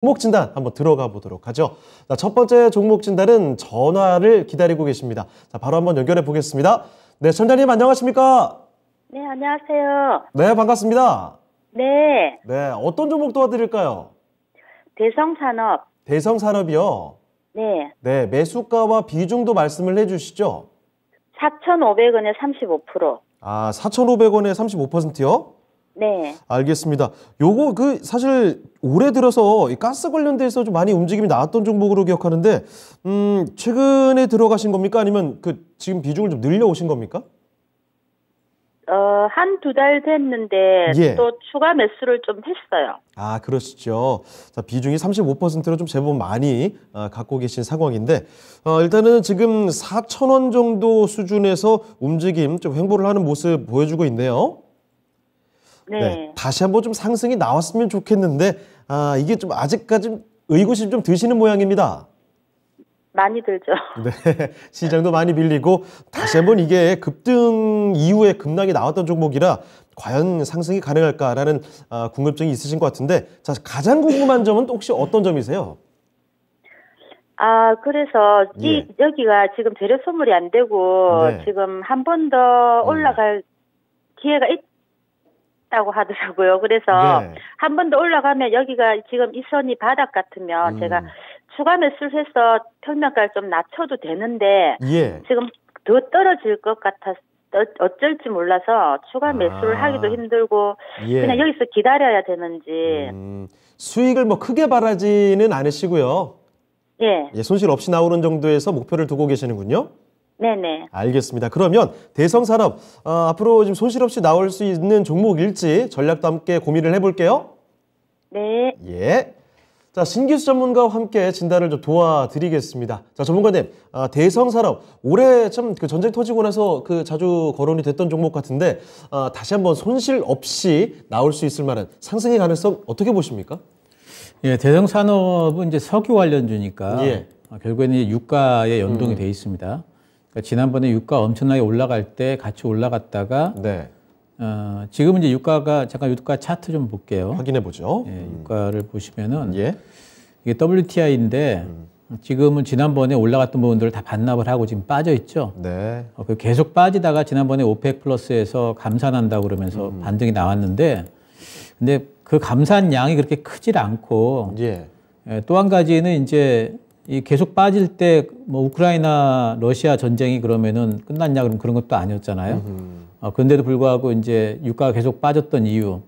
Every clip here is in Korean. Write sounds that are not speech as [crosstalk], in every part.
종목 진단 한번 들어가 보도록 하죠. 자, 첫 번째 종목 진단은 전화를 기다리고 계십니다. 자, 바로 한번 연결해 보겠습니다. 네, 선장님 안녕하십니까? 네, 안녕하세요. 네, 반갑습니다. 네. 네, 어떤 종목 도와드릴까요? 대성산업. 대성산업이요? 네. 네, 매수가와 비중도 말씀을 해 주시죠. 4,500원에 35%. 아, 4,500원에 35%요? 네. 알겠습니다. 요거 그 사실 올해 들어서 이 가스 관련돼서 좀 많이 움직임이 나왔던 종목으로 기억하는데 음, 최근에 들어가신 겁니까? 아니면 그 지금 비중을 좀 늘려오신 겁니까? 어, 한 두 달 됐는데 예. 또 추가 매수를 좀 했어요. 아, 그러시죠. 자, 비중이 35%로 좀 제법 많이 어, 갖고 계신 상황인데 어, 일단은 지금 4천 원 정도 수준에서 움직임 좀 횡보를 하는 모습 보여주고 있네요. 네. 네. 다시 한번 좀 상승이 나왔으면 좋겠는데 아, 이게 좀 아직까지 의구심 좀 드시는 모양입니다. 많이 들죠. [laughs] 네. 시장도 많이 빌리고 다시 한번 이게 급등 이후에 급락이 나왔던 종목이라 과연 상승이 가능할까라는 아, 궁금증이 있으신 것 같은데 자 가장 궁금한 점은 또 혹시 어떤 점이세요? 아 그래서 예. 이 여기가 지금 재료 선물이안 되고 네. 지금 한 번더 음. 올라갈 음. 기회가 있, 있다고 하더라고요. 그래서 네. 한번 더 올라가면 여기가 지금 이선이 바닥 같으면 음. 제가 추가 매수를 해서 평면가를 좀 낮춰도 되는데 예. 지금 더 떨어질 것 같아서 어쩔지 몰라서 추가 아. 매수를 아. 하기도 힘들고 예. 그냥 여기서 기다려야 되는지 음. 수익을 뭐 크게 바라지는 않으시고요. 예. 예, 손실 없이 나오는 정도에서 목표를 두고 계시는군요. 네네. 알겠습니다. 그러면 대성 산업 어, 앞으로 좀 손실 없이 나올 수 있는 종목일지 전략도 함께 고민을 해볼게요. 네. 예. 자 신기수 전문가와 함께 진단을 좀 도와드리겠습니다. 자 전문가님 아, 대성 산업 올해 참 그 전쟁 터지고 나서 그 자주 거론이 됐던 종목 같은데 아, 다시 한번 손실 없이 나올 수 있을 만한 상승의 가능성 어떻게 보십니까? 예, 대성 산업은 이제 석유 관련주니까 예. 어, 결국에는 이제 유가에 연동이 음. 돼 있습니다. 그러니까 지난번에 유가 엄청나게 올라갈 때 같이 올라갔다가 네. 어, 지금은 이제 유가가 잠깐 유가 차트 좀 볼게요. 확인해 보죠. 예, 음. 유가를 보시면은 예. 이게 WTI인데 음. 지금은 지난번에 올라갔던 부분들을 다 반납을 하고 지금 빠져 있죠. 네. 어, 그 계속 빠지다가 지난번에 오펙 플러스에서 감산한다 그러면서 음. 반등이 나왔는데 근데 그 감산 양이 그렇게 크질 않고 예. 예, 또한 가지는 이제 이 계속 빠질 때 뭐 우크라이나 러시아 전쟁이 그러면은 끝났냐 그럼 그런 것도 아니었잖아요. 어, 그런데도 불구하고 이제 유가가 계속 빠졌던 이유.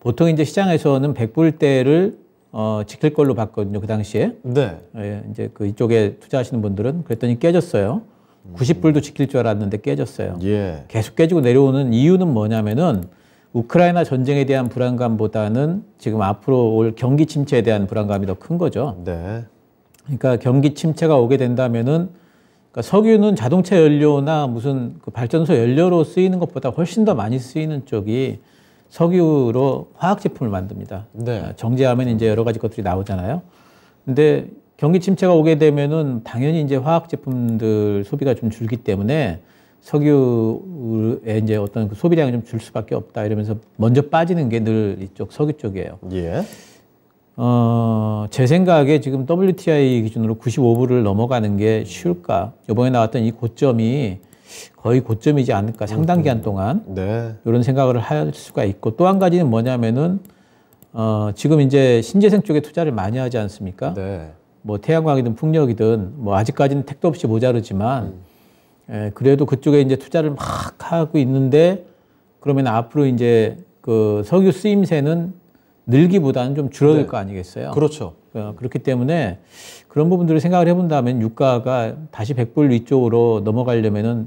보통 이제 시장에서는 100불대를 어, 지킬 걸로 봤거든요. 그 당시에. 네. 예, 이제 그 이쪽에 투자하시는 분들은 그랬더니 깨졌어요. 90불도 음. 지킬 줄 알았는데 깨졌어요. 예. 계속 깨지고 내려오는 이유는 뭐냐면은 우크라이나 전쟁에 대한 불안감보다는 지금 앞으로 올 경기 침체에 대한 불안감이 더 큰 거죠. 네. 그러니까 경기 침체가 오게 된다면은 그러니까 석유는 자동차 연료나 무슨 그 발전소 연료로 쓰이는 것보다 훨씬 더 많이 쓰이는 쪽이 석유로 화학 제품을 만듭니다. 네. 아, 정제하면 이제 여러 가지 것들이 나오잖아요. 근데 경기 침체가 오게 되면은 당연히 이제 화학 제품들 소비가 좀 줄기 때문에 석유에 이제 어떤 그 소비량이 좀 줄 수밖에 없다 이러면서 먼저 빠지는 게 늘 이쪽 석유 쪽이에요. 예. 어, 제 생각에 지금 WTI 기준으로 95불을 넘어가는 게 쉬울까? 이번에 나왔던 이 고점이 거의 고점이지 않을까? 상당 기간 음, 음. 동안. 네. 이런 생각을 할 수가 있고 또 한 가지는 뭐냐면은 어, 지금 이제 신재생 쪽에 투자를 많이 하지 않습니까? 네. 뭐 태양광이든 풍력이든 뭐 아직까지는 택도 없이 모자르지만 음. 에, 예, 그래도 그쪽에 이제 투자를 막 하고 있는데 그러면 앞으로 이제 그 석유 쓰임새는 늘기보다는 좀 줄어들 네. 거 아니겠어요? 그렇죠. 어, 그렇기 때문에 그런 부분들을 생각을 해본다면 유가가 다시 100불 위쪽으로 넘어가려면은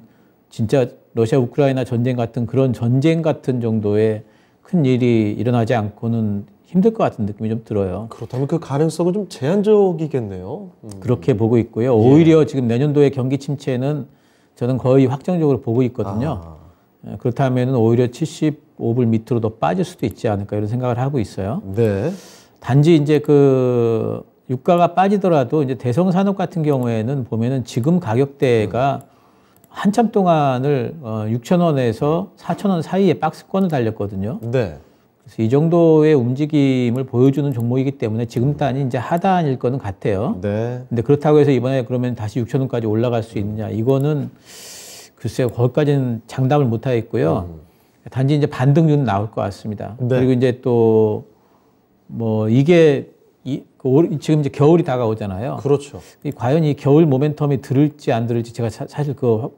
진짜 러시아 우크라이나 전쟁 같은 그런 전쟁 같은 정도의 큰 일이 일어나지 않고는 힘들 것 같은 느낌이 좀 들어요. 그렇다면 그 가능성은 좀 제한적이겠네요. 음. 그렇게 보고 있고요. 예. 오히려 예. 지금 내년도의 경기 침체는 저는 거의 확정적으로 보고 있거든요. 아. 예, 그렇다면 오히려 70 5불 밑으로 더 빠질 수도 있지 않을까 이런 생각을 하고 있어요. 네. 단지 이제 그 유가가 빠지더라도 이제 대성 산업 같은 경우에는 보면은 지금 가격대가 음. 한참 동안을 어, 6천 원에서 4천 원 사이에 박스권을 달렸거든요. 네. 그래서 이 정도의 움직임을 보여주는 종목이기 때문에 지금 단이 이제 하단일 거는 같아요. 네. 근데 그렇다고 해서 이번에 그러면 다시 6천 원까지 올라갈 수 있느냐? 이거는 글쎄요, 거기까지는 장담을 못 하겠고요. 음. 단지 이제 반등률 나올 것 같습니다. 네. 그리고 이제 또 뭐 이게 이, 그 지금 이제 겨울이 다가오잖아요. 그렇죠. 이, 과연 이 겨울 모멘텀이 들을지 안 들을지 제가 사, 사실 그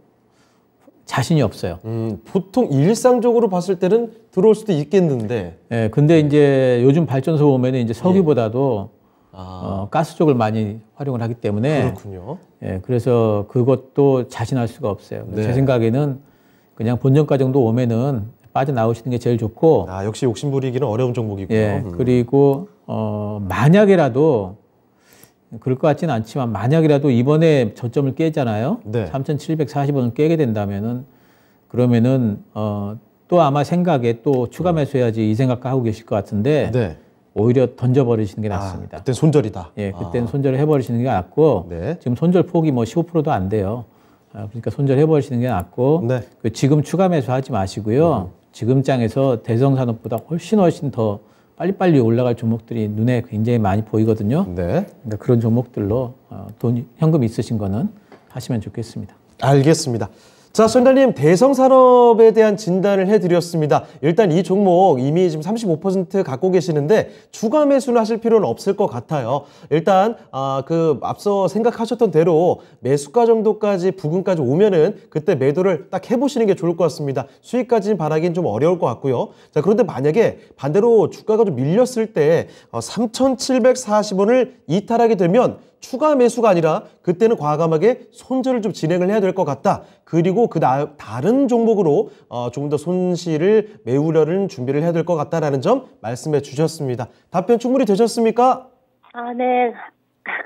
자신이 없어요. 음, 보통 일상적으로 봤을 때는 들어올 수도 있겠는데. 예, 네, 근데 이제 요즘 발전소 보면 은 이제 석유보다도 예. 아. 어, 가스 쪽을 많이 활용을 하기 때문에. 그렇군요. 예, 그래서 그것도 자신할 수가 없어요. 네. 제 생각에는 그냥 본전과 정도 오면은 빠져나오시는 게 제일 좋고. 아, 역시 욕심부리기는 어려운 종목이고요. 예, 음. 그리고 어, 만약에라도 그럴 것 같지는 않지만 만약에라도 이번에 저점을 깨잖아요. 네. 3,740원을 깨게 된다면은 그러면은 어, 또 아마 생각에 또 추가 음. 매수해야지 이 생각 하고 계실 것 같은데 네. 오히려 던져버리시는 게 아, 낫습니다. 아, 그때 손절이다. 예, 그때는 아. 손절을 해버리시는 게 낫고 네. 지금 손절 폭이 뭐 15%도 안 돼요. 아, 그러니까 손절해버리시는 게 낫고 네. 그 지금 추가 매수하지 마시고요. 음. 지금 장에서 대성산업보다 훨씬 훨씬 더 빨리빨리 올라갈 종목들이 눈에 굉장히 많이 보이거든요. 네. 그러니까 그런 종목들로 어, 돈 현금 있으신 거는 하시면 좋겠습니다. 알겠습니다. 자, 손달님 대성 산업에 대한 진단을 해드렸습니다. 일단 이 종목 이미 지금 35% 갖고 계시는데 추가 매수는 하실 필요는 없을 것 같아요. 일단 아, 그 앞서 생각하셨던 대로 매수가 정도까지 부근까지 오면은 그때 매도를 딱 해보시는 게 좋을 것 같습니다. 수익까지 바라긴 좀 어려울 것 같고요. 자, 그런데 만약에 반대로 주가가 좀 밀렸을 때 어, 3,740원을 이탈하게 되면 추가 매수가 아니라 그때는 과감하게 손절을 좀 진행을 해야 될 것 같다. 그리고 그 나, 다른 종목으로 어, 조금 더 손실을 메우려는 준비를 해야 될 것 같다라는 점 말씀해 주셨습니다. 답변 충분히 되셨습니까? 아, 네.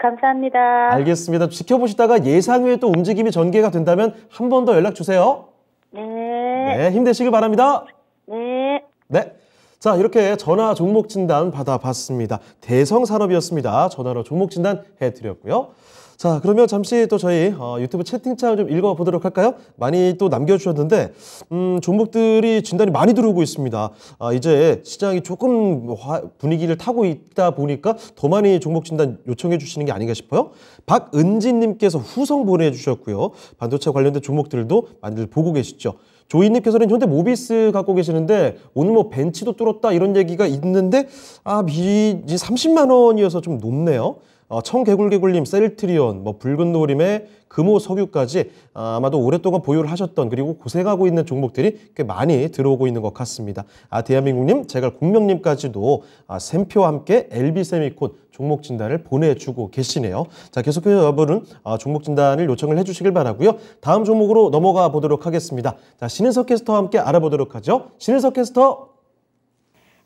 감사합니다. 알겠습니다. 지켜보시다가 예상 외에 또 움직임이 전개가 된다면 한 번 더 연락 주세요. 네. 네, 힘내시길 바랍니다. 네. 네. 자 이렇게 전화 종목 진단 받아봤습니다. 대성 산업이었습니다. 전화로 종목 진단 해드렸고요. 자 그러면 잠시 또 저희 어, 유튜브 채팅창 좀 읽어보도록 할까요? 많이 또 남겨주셨는데 음, 종목들이 진단이 많이 들어오고 있습니다. 아, 이제 시장이 조금 화, 분위기를 타고 있다 보니까 더 많이 종목 진단 요청해 주시는 게 아닌가 싶어요. 박은진님께서 후성 보내주셨고요. 반도체 관련된 종목들도 많이들 보고 계시죠. 조이님께서는 현대 모비스 갖고 계시는데 오늘 뭐 벤치도 뚫었다 이런 얘기가 있는데 아 미리 30만 원이어서 좀 높네요. 어, 청개굴개굴님, 셀트리온, 뭐 붉은노림의 금호 석유까지 아, 마도 오랫동안 보유를 하셨던 그리고 고생하고 있는 종목들이 꽤 많이 들어오고 있는 것 같습니다. 아, 대한민국님, 제가 공명님까지도 아, 샘표와 함께 엘비세미콘 종목 진단을 보내주고 계시네요. 자, 계속해서 여러분은 아, 종목 진단을 요청을 해주시길 바라고요. 다음 종목으로 넘어가 보도록 하겠습니다. 자, 신은석 캐스터와 함께 알아보도록 하죠. 신은석 캐스터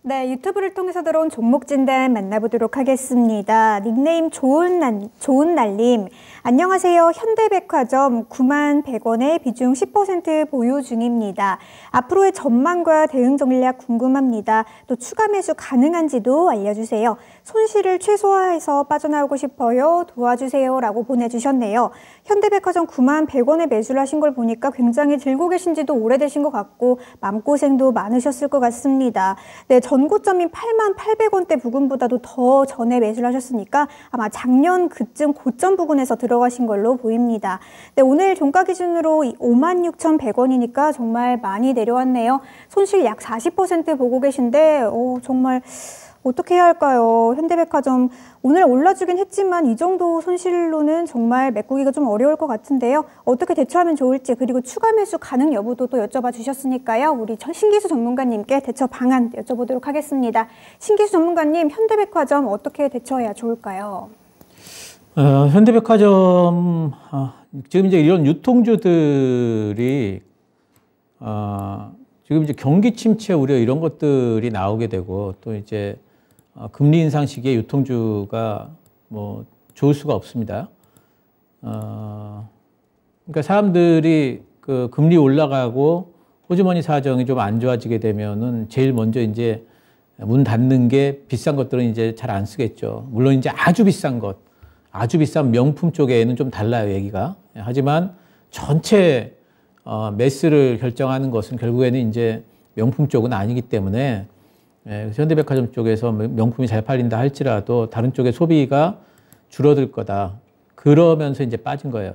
네, 유튜브를 통해서 들어온 종목 진단 만나보도록 하겠습니다. 닉네임 좋은 날, 좋은 날님. 안녕하세요. 현대백화점 9만 100원의 비중 10% 보유 중입니다. 앞으로의 전망과 대응 전략 궁금합니다. 또 추가 매수 가능한지도 알려주세요. 손실을 최소화해서 빠져나오고 싶어요. 도와주세요. 라고 보내주셨네요. 현대백화점 9만 100원에 매수를 하신 걸 보니까 굉장히 들고 계신 지도 오래되신 것 같고 마음고생도 많으셨을 것 같습니다. 네, 전고점인 8만 800원대 부근보다도 더 전에 매수를 하셨으니까 아마 작년 그쯤 고점 부근에서 들어 들어가신 걸로 보입니다. 네, 오늘 종가 기준으로 56,100원이니까 정말 많이 내려왔네요. 손실 약 40% 보고 계신데 오, 어, 정말 어떻게 해야 할까요? 현대백화점 오늘 올라주긴 했지만 이 정도 손실로는 정말 메꾸기가 좀 어려울 것 같은데요. 어떻게 대처하면 좋을지 그리고 추가 매수 가능 여부도 또 여쭤봐 주셨으니까요. 우리 신기수 전문가님께 대처 방안 여쭤보도록 하겠습니다. 신기수 전문가님 현대백화점 어떻게 대처해야 좋을까요? 어, 현대백화점 어, 지금 이제 이런 유통주들이 어, 지금 이제 경기 침체 우려 이런 것들이 나오게 되고 또 이제 어, 금리 인상 시기에 유통주가 뭐 좋을 수가 없습니다. 어, 그러니까 사람들이 그 금리 올라가고 호주머니 사정이 좀 안 좋아지게 되면은 제일 먼저 이제 문 닫는 게 비싼 것들은 이제 잘 안 쓰겠죠. 물론 이제 아주 비싼 것 아주 비싼 명품 쪽에는 좀 달라요, 얘기가. 하지만 전체 어, 매스를 결정하는 것은 결국에는 이제 명품 쪽은 아니기 때문에 예, 현대백화점 쪽에서 명품이 잘 팔린다 할지라도 다른 쪽의 소비가 줄어들 거다. 그러면서 이제 빠진 거예요.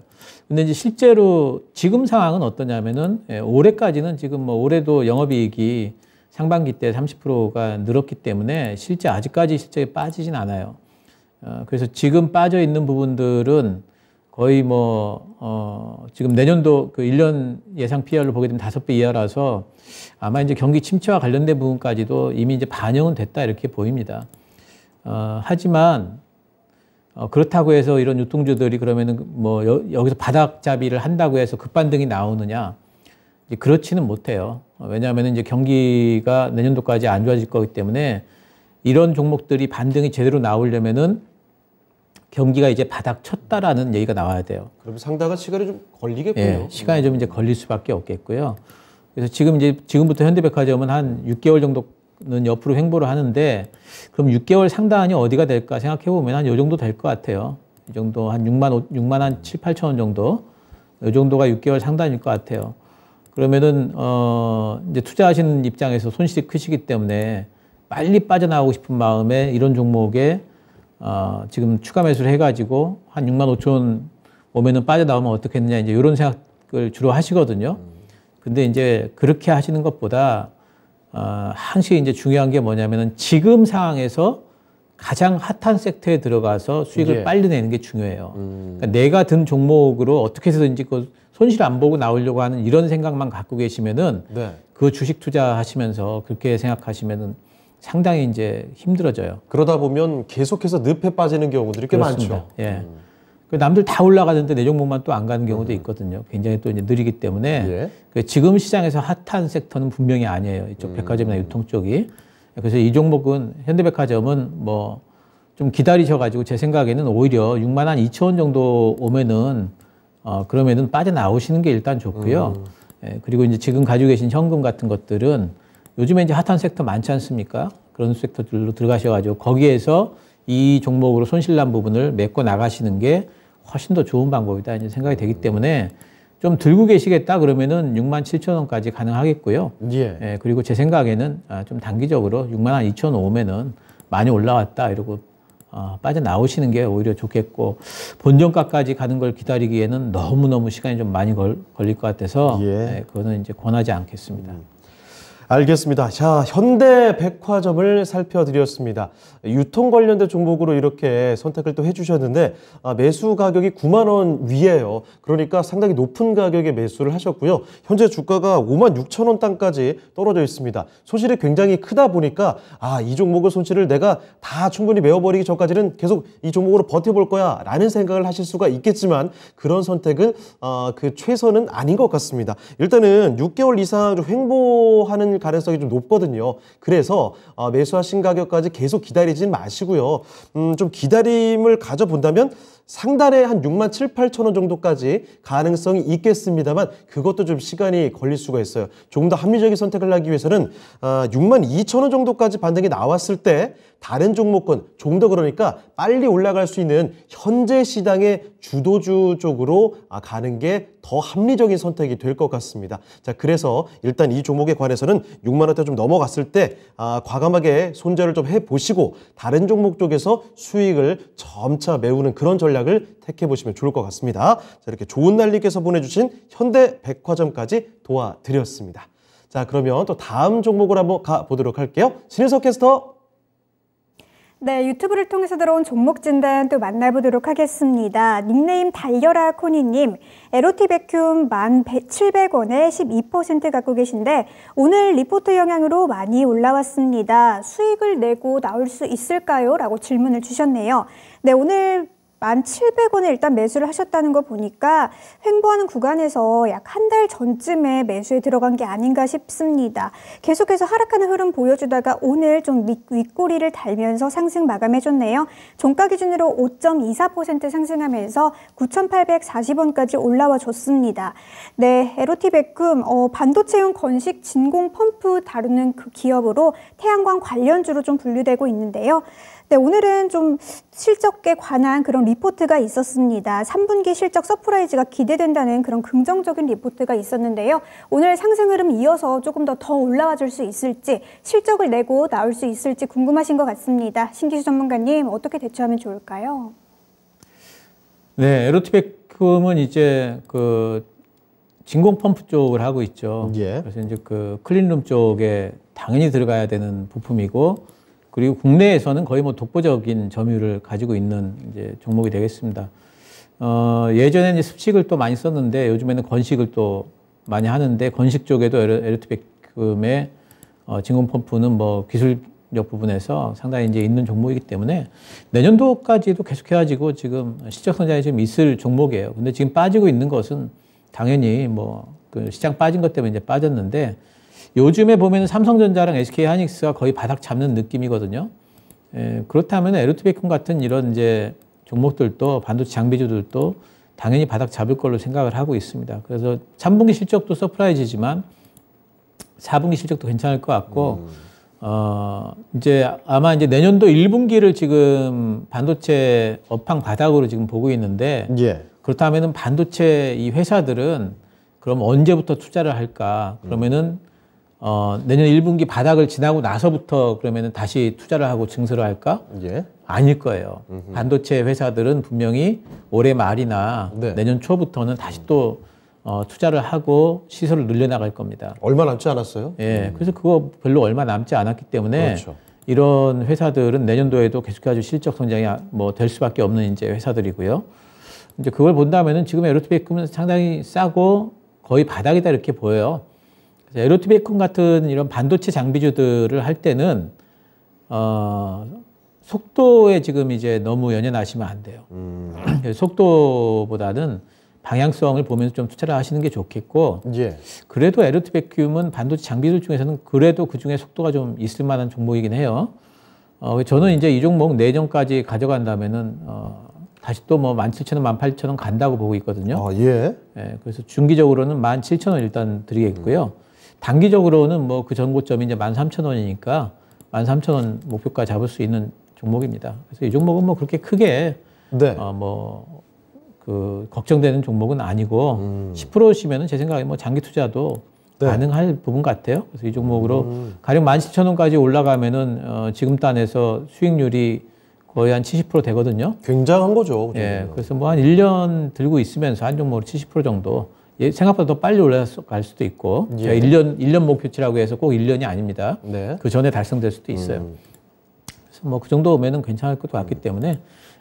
근데 이제 실제로 지금 상황은 어떠냐면은 예, 올해까지는 지금 뭐 올해도 영업이익이 상반기 때 30%가 늘었기 때문에 실제 아직까지 실제 빠지진 않아요. 어, 그래서 지금 빠져 있는 부분들은 거의 뭐, 어, 지금 내년도 그 1년 예상 PR로 보게 되면 다섯 배 이하라서 아마 이제 경기 침체와 관련된 부분까지도 이미 이제 반영은 됐다 이렇게 보입니다. 어, 하지만 어, 그렇다고 해서 이런 유통주들이 그러면은 뭐 여, 기서 바닥잡이를 한다고 해서 급반등이 나오느냐 그렇지는 못해요. 어, 왜냐하면 이제 경기가 내년도까지 안 좋아질 거기 때문에 이런 종목들이 반등이 제대로 나오려면은 경기가 이제 바닥 쳤다라는 얘기가 나와야 돼요. 그럼 상당한 시간이 좀 걸리겠군요. 예, 시간이 좀 이제 걸릴 수밖에 없겠고요. 그래서 지금 이제 지금부터 현대백화점은 한 6개월 정도는 옆으로 횡보를 하는데 그럼 6개월 상단이 어디가 될까 생각해 보면 한요 정도 될 것 같아요. 이 정도 한 6만 5, 6만 한 7, 8천 원 정도. 요 정도가 6개월 상단일 것 같아요. 그러면은 어 이제 투자하시는 입장에서 손실이 크시기 때문에 빨리 빠져나오고 싶은 마음에 이런 종목에 어, 지금 추가 매수를 해가지고 한 6만 5천 오면은 빠져나오면 어떻겠느냐 이제 이런 생각을 주로 하시거든요. 근데 이제 그렇게 하시는 것보다 어, 항시 이제 중요한 게 뭐냐면은 지금 상황에서 가장 핫한 섹터에 들어가서 수익을 예. 빨리 내는 게 중요해요. 음. 그러니까 내가 든 종목으로 어떻게 해서든지 그 손실 안 보고 나오려고 하는 이런 생각만 갖고 계시면은 네. 그 주식 투자하시면서 그렇게 생각하시면은 상당히 이제 힘들어져요. 그러다 보면 계속해서 늪에 빠지는 경우들이 꽤 그렇습니다. 많죠. 예. 음. 그 남들 다 올라가는데 내 종목만 또 안 가는 경우도 음. 있거든요. 굉장히 또 이제 느리기 때문에 예. 그 지금 시장에서 핫한 섹터는 분명히 아니에요. 이쪽 음. 백화점이나 유통 쪽이. 그래서 이 종목은 현대백화점은 뭐 좀 기다리셔가지고 제 생각에는 오히려 6만 한 2천 원 정도 오면은 어 그러면은 빠져 나오시는 게 일단 좋고요. 음. 예, 그리고 이제 지금 가지고 계신 현금 같은 것들은 요즘에 이제 핫한 섹터 많지 않습니까? 그런 섹터들로 들어가셔가지고 거기에서 이 종목으로 손실난 부분을 메꿔 나가시는 게 훨씬 더 좋은 방법이다 이제 생각이 되기 때문에 좀 들고 계시겠다 그러면은 6만 7천 원까지 가능하겠고요. 예. 예. 그리고 제 생각에는 아, 좀 단기적으로 6만 한 2천 오면은 많이 올라왔다 이러고 어, 빠져나오시는 게 오히려 좋겠고 본전가까지 가는 걸 기다리기에는 너무너무 시간이 좀 많이 걸, 릴것 같아서 예. 예, 그거는 이제 권하지 않겠습니다. 음. 알겠습니다. 자, 현대 백화점을 살펴드렸습니다. 유통 관련된 종목으로 이렇게 선택을 또 해주셨는데 아, 매수 가격이 9만 원 위에요. 그러니까 상당히 높은 가격에 매수를 하셨고요. 현재 주가가 5만 6천 원 땅까지 떨어져 있습니다. 손실이 굉장히 크다 보니까 아, 이 종목의 손실을 내가 다 충분히 메워버리기 전까지는 계속 이 종목으로 버텨볼 거야 라는 생각을 하실 수가 있겠지만 그런 선택은 어, 그 최선은 아닌 것 같습니다. 일단은 6개월 이상 횡보하는 가능성이 좀 높거든요. 그래서 어, 매수하신 가격까지 계속 기다리진 마시고요. 음, 좀 기다림을 가져본다면 상단에 한 6만 7, 8천 원 정도까지 가능성이 있겠습니다만 그것도 좀 시간이 걸릴 수가 있어요. 조금 더 합리적인 선택을 하기 위해서는 6만 아, 2천 원 정도까지 반등이 나왔을 때 다른 종목은좀 더 그러니까 빨리 올라갈 수 있는 현재 시장의 주도주 쪽으로 아, 가는 게 더 합리적인 선택이 될 것 같습니다. 자 그래서 일단 이 종목에 관해서는 6만 원대 좀 넘어갔을 때 아, 과감하게 손절을 좀 해보시고 다른 종목 쪽에서 수익을 점차 메우는 그런 전략 전략을 택해 보시면 좋을 것 같습니다. 자, 이렇게 좋은 날님께서 보내주신 현대백화점까지 도와드렸습니다. 자, 그러면 또 다음 종목을 한번 가보도록 할게요. 신혜석 캐스터. 네, 유튜브를 통해서 들어온 종목 진단 또 만나보도록 하겠습니다. 닉네임 달려라 코니님, 에로티 백큐 1,700원에 12% 갖고 계신데 오늘 리포트 영향으로 많이 올라왔습니다. 수익을 내고 나올 수 있을까요? 라고 질문을 주셨네요. 네, 오늘 1,700원에 일단 매수를 하셨다는 거 보니까 횡보하는 구간에서 약 한 달 전쯤에 매수에 들어간 게 아닌가 싶습니다. 계속해서 하락하는 흐름 보여주다가 오늘 좀 윗꼬리를 달면서 상승 마감해줬네요. 종가 기준으로 5.24% 상승하면서 9,840원까지 올라와 줬습니다. 네, 에로티백금 어, 반도체용 건식 진공 펌프 다루는 그 기업으로 태양광 관련주로 좀 분류되고 있는데요. 네, 오늘은 좀 실적에 관한 그런 리포트가 있었습니다. 3분기 실적 서프라이즈가 기대된다는 그런 긍정적인 리포트가 있었는데요. 오늘 상승 흐름 이어서 조금 더 더 올라와 줄 수 있을지 실적을 내고 나올 수 있을지 궁금하신 것 같습니다. 신기수 전문가님 어떻게 대처하면 좋을까요? 네, 에로티백금은 이제 그 진공 펌프 쪽을 하고 있죠. 예. 그래서 이제 그 클린룸 쪽에 당연히 들어가야 되는 부품이고 그리고 국내에서는 거의 뭐 독보적인 점유율을 가지고 있는 이제 종목이 되겠습니다. 어, 예전에는 습식을 또 많이 썼는데 요즘에는 건식을 또 많이 하는데 건식 쪽에도 에르트백금의 어, 진공 펌프는 뭐 기술력 부분에서 상당히 이제 있는 종목이기 때문에 내년도까지도 계속 해가지고 지금 시적 성장이 좀 있을 종목이에요. 근데 지금 빠지고 있는 것은 당연히 뭐 그 시장 빠진 것 때문에 이제 빠졌는데 요즘에 보면 삼성전자랑 SK 하이닉스가 거의 바닥 잡는 느낌이거든요. 예, 그렇다면 에르트베콘 같은 이런 이제 종목들도 반도체 장비주들도 당연히 바닥 잡을 걸로 생각을 하고 있습니다. 그래서 3분기 실적도 서프라이즈지만 4분기 실적도 괜찮을 것 같고 음. 어 이제 아마 이제 내년도 1분기를 지금 반도체 업황 바닥으로 지금 보고 있는데 예. 그렇다면 반도체 이 회사들은 그럼 언제부터 투자를 할까? 그러면은 어, 내년 1분기 바닥을 지나고 나서부터 그러면은 다시 투자를 하고 증설을 할까? 예. 아닐 거예요. 음흠. 반도체 회사들은 분명히 올해 말이나 네. 내년 초부터는 다시 또 어, 투자를 하고 시설을 늘려나갈 겁니다. 얼마 남지 않았어요? 예. 음. 그래서 그거 별로 얼마 남지 않았기 때문에 그렇죠. 이런 회사들은 내년도에도 계속해서 실적 성장이 아, 뭐될 수밖에 없는 이제 회사들이고요. 이제 그걸 본다면은 지금 에로스페이스는 어 상당히 싸고 거의 바닥이다 이렇게 보여요. 에로티베이콘 같은 이런 반도체 장비주들을 할 때는 어, 속도에 지금 이제 너무 연연하시면 안 돼요. 음. 속도보다는 방향성을 보면서 좀 투자를 하시는 게 좋겠고 예. 그래도 에르트베큐은 반도체 장비들 중에서는 그래도 그 중에 속도가 좀 있을 만한 종목이긴 해요. 어, 저는 이제 이 종목 내년까지 가져간다면은 어, 다시 또뭐 17,000원, 18,000원 간다고 보고 있거든요. 아, 예. 예. 그래서 중기적으로는 17,000원 일단 드리겠고요. 음. 단기적으로는 뭐 그 전고점이 이제 13,000원이니까 13,000원 목표가 잡을 수 있는 종목입니다. 그래서 이 종목은 뭐 그렇게 크게 네. 어, 뭐, 그, 걱정되는 종목은 아니고, 음. 10%시면은 제 생각에 뭐 장기 투자도 네. 가능할 부분 같아요. 그래서 이 종목으로 음. 가령 17,000원까지 올라가면은, 어, 지금 단에서 수익률이 거의 한 70% 되거든요. 굉장한 거죠. 그 예. 그래서 뭐 한 1년 들고 있으면서 한 종목으로 70% 정도 예, 생각보다 더 빨리 올라갈 수도 있고 예. 제가 그러니까 1년 1년 목표치라고 해서 꼭 1년이 아닙니다. 네. 그 전에 달성될 수도 있어요. 음. 그래서 뭐 그 정도 오면은 괜찮을 것 같기 음. 때문에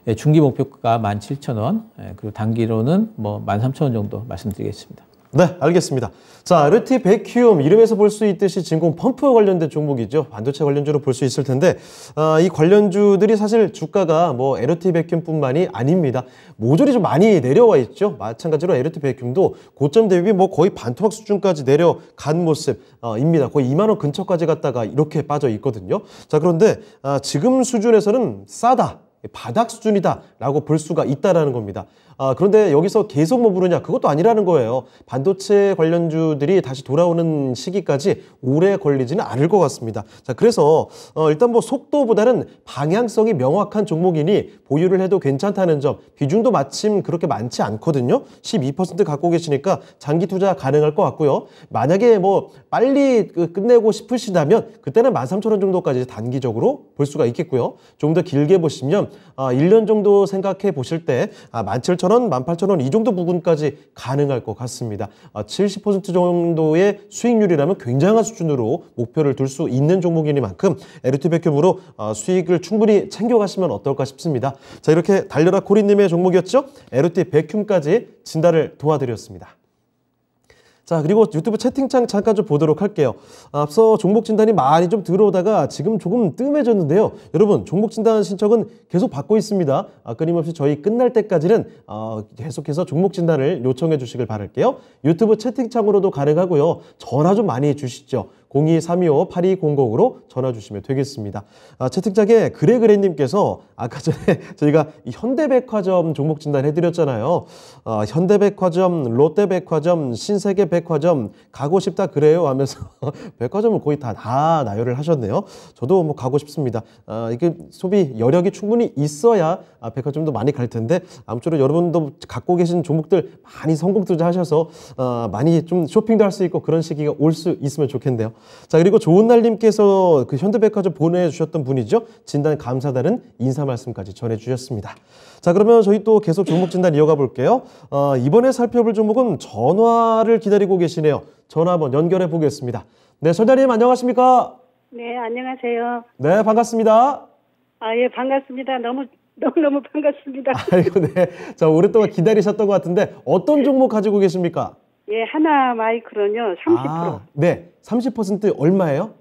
예, 중기 목표가 17,000원 예, 그리고 단기로는 뭐 13,000원 정도 말씀드리겠습니다. 네, 알겠습니다. 자, 르티 베큐움 이름에서 볼 수 있듯이 진공 펌프와 관련된 종목이죠. 반도체 관련주로 볼 수 있을 텐데 어, 이 관련주들이 사실 주가가 뭐 에르티 베큐움뿐만이 아닙니다. 모조리 좀 많이 내려와 있죠. 마찬가지로 에르티 베큐움도 고점 대비 뭐 거의 반토막 수준까지 내려간 모습입니다. 어, 거의 2만 원 근처까지 갔다가 이렇게 빠져 있거든요. 자, 그런데 어, 지금 수준에서는 싸다. 바닥 수준이다라고 볼 수가 있다라는 겁니다. 아, 그런데 여기서 계속 머무르냐? 뭐 그것도 아니라는 거예요. 반도체 관련주들이 다시 돌아오는 시기까지 오래 걸리지는 않을 것 같습니다. 자, 그래서 어, 일단 뭐 속도보다는 방향성이 명확한 종목이니 보유를 해도 괜찮다는 점, 비중도 마침 그렇게 많지 않거든요. 12% 갖고 계시니까 장기 투자 가능할 것 같고요. 만약에 뭐 빨리 그 끝내고 싶으시다면 그때는 13,000원 정도까지 단기적으로 볼 수가 있겠고요. 좀 더 길게 보시면 아, 1년 정도 생각해 보실 때 아, 17,000원 11,000원, 18,000원 이 정도 부근까지 가능할 것 같습니다. 70% 아, 정도의 수익률이라면 굉장한 수준으로 목표를 둘 수 있는 종목이니만큼 에르티백큐으로 아, 수익을 충분히 챙겨가시면 어떨까 싶습니다. 자 이렇게 달려라 코리님의 종목이었죠? 에르티백큐까지 진단을 도와드렸습니다. 자 그리고 유튜브 채팅창 잠깐 좀 보도록 할게요 앞서 종목 진단이 많이 좀 들어오다가 지금 조금 뜸해졌는데요 여러분 종목 진단 신청은 계속 받고 있습니다 아, 끊임없이 저희 끝날 때까지는 어, 계속해서 종목 진단을 요청해 주시길 바랄게요 유튜브 채팅창으로도 가능하고요 전화 좀 많이 해 주시죠 02-325-8200으로 전화 주시면 되겠습니다. 아, 채택장에 그래그래님께서 아까 전에 [laughs] 저희가 현대백화점 종목 진단 해드렸잖아요. 아, 현대백화점, 롯데백화점, 신세계백화점 가고 싶다 그래요 하면서 [laughs] 백화점을 거의 다, 다 나열을 하셨네요. 저도 뭐 가고 싶습니다. 아, 이게 소비 여력이 충분히 있어야 아, 백화점도 많이 갈 텐데 아무쪼록 여러분도 갖고 계신 종목들 많이 성공 투자하셔서 어, 많이 좀 쇼핑도 할 수 있고 그런 시기가 올 수 있으면 좋겠네요. 자 그리고 좋은 날님께서 그 현대백화점 보내주셨던 분이죠. 진단 감사다는 인사 말씀까지 전해주셨습니다. 자 그러면 저희 또 계속 종목 진단 이어가 볼게요. 어, 이번에 살펴볼 종목은 전화를 기다리고 계시네요. 전화 한번 연결해 보겠습니다. 네, 설다님 안녕하십니까? 네, 안녕하세요. 네, 반갑습니다. 아, 예, 반갑습니다. 너무 너무너무 반갑습니다. [laughs] 아이고, 네. 자, 오랫동안 기다리셨던 것 같은데 어떤 종목 가지고 계십니까? 예, 하나 마이크로요. 는 30%. 아, 네. 30% 얼마예요?